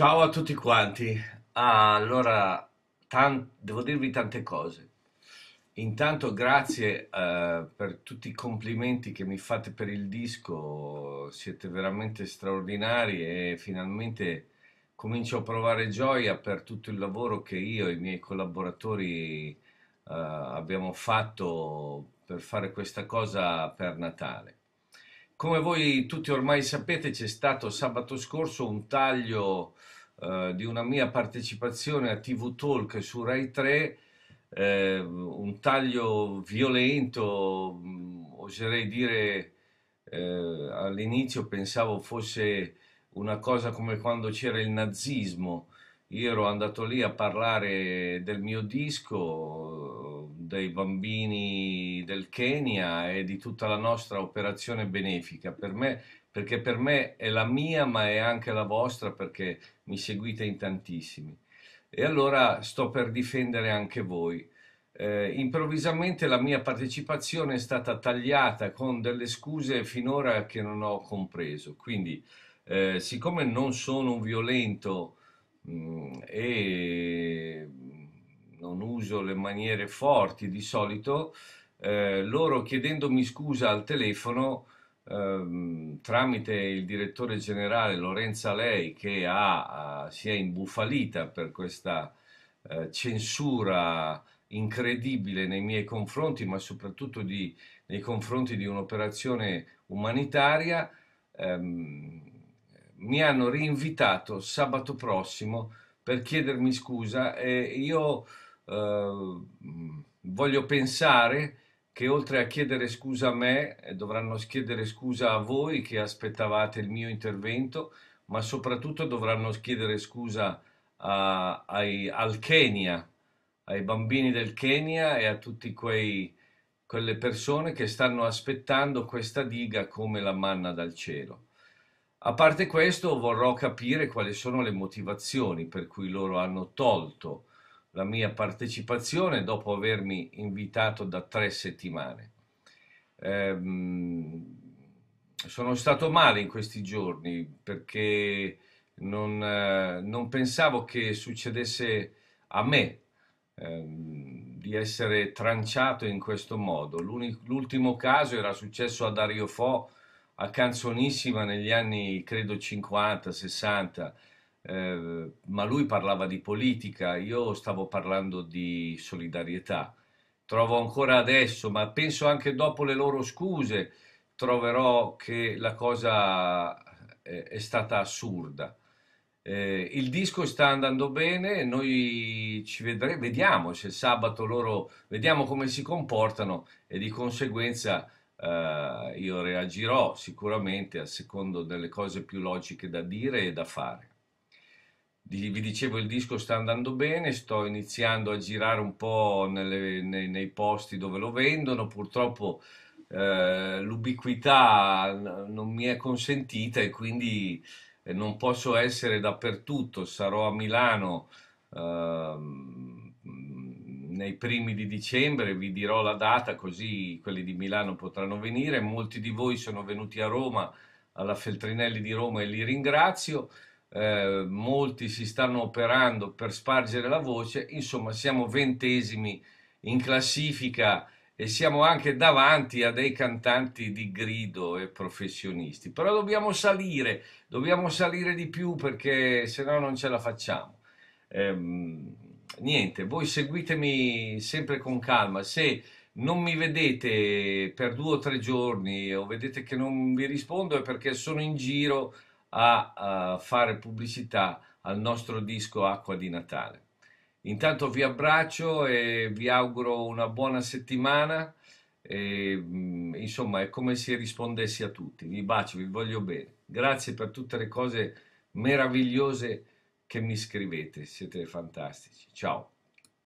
Ciao a tutti quanti. allora, devo dirvi tante cose. Intanto grazie eh, per tutti i complimenti che mi fate per il disco, siete veramente straordinari e finalmente comincio a provare gioia per tutto il lavoro che io e i miei collaboratori eh, abbiamo fatto per fare questa cosa per Natale. Come voi tutti ormai sapete, c'è stato sabato scorso un taglio eh, di una mia partecipazione a TV Talk su Rai 3, eh, un taglio violento, mm, oserei dire eh, all'inizio pensavo fosse una cosa come quando c'era il nazismo. Io ero andato lì a parlare del mio disco, dei bambini del Kenya e di tutta la nostra operazione benefica. Per me, perché per me è la mia, ma è anche la vostra, perché mi seguite in tantissimi. E allora sto per difendere anche voi. Eh, improvvisamente la mia partecipazione è stata tagliata con delle scuse finora che non ho compreso. Quindi, eh, siccome non sono un violento mh, mm, e uso le maniere forti di solito, eh, loro chiedendomi scusa al telefono ehm, tramite il direttore generale Lorenza Lei che ha, ha, si è imbufalita per questa eh, censura incredibile nei miei confronti, ma soprattutto di, nei confronti di un'operazione umanitaria, ehm, mi hanno rinvitato sabato prossimo per chiedermi scusa e io Ehm, mm, voglio pensare che oltre a chiedere scusa a me, eh, dovranno chiedere scusa a voi che aspettavate il mio intervento, ma soprattutto dovranno chiedere scusa a, ai, al Kenya, ai bambini del Kenya e a tutte quelle persone che stanno aspettando questa diga come la manna dal cielo. A parte questo, vorrò capire quali sono le motivazioni per cui loro hanno tolto la mia partecipazione dopo avermi invitato da tre settimane. Ehm, sono stato male in questi giorni perché non, eh, non pensavo che succedesse a me ehm, di essere tranciato in questo modo. l'ultimo caso era successo a Dario Fo a Canzonissima negli anni credo 50-60 Ehm, ma lui parlava di politica, io stavo parlando di solidarietà. Trovo ancora adesso, ma penso anche dopo le loro scuse, troverò che la cosa eh, è stata assurda. Eh, il disco sta andando bene, noi ci vedremo, vediamo se sabato loro, vediamo come si comportano e di conseguenza eh, io reagirò sicuramente a secondo delle cose più logiche da dire e da fare vi dicevo il disco sta andando bene, sto iniziando a girare un po' nelle, nei, nei, posti dove lo vendono, purtroppo eh, l'ubiquità non mi è consentita e quindi eh, non posso essere dappertutto, sarò a Milano eh, nei primi di dicembre, vi dirò la data così quelli di Milano potranno venire, molti di voi sono venuti a Roma alla Feltrinelli di Roma e li ringrazio. Eh, molti si stanno operando per spargere la voce, insomma siamo ventesimi in classifica e siamo anche davanti a dei cantanti di grido e professionisti, però dobbiamo salire, dobbiamo salire di più perché se no non ce la facciamo. Ehm, niente, voi seguitemi sempre con calma, se non mi vedete per due o tre giorni o vedete che non vi rispondo è perché sono in giro a uh, fare pubblicità al nostro disco Acqua di Natale. Intanto vi abbraccio e vi auguro una buona settimana. E, mm, insomma, è come se rispondessi a tutti. Vi bacio, vi voglio bene. Grazie per tutte le cose meravigliose che mi scrivete. Siete fantastici. Ciao.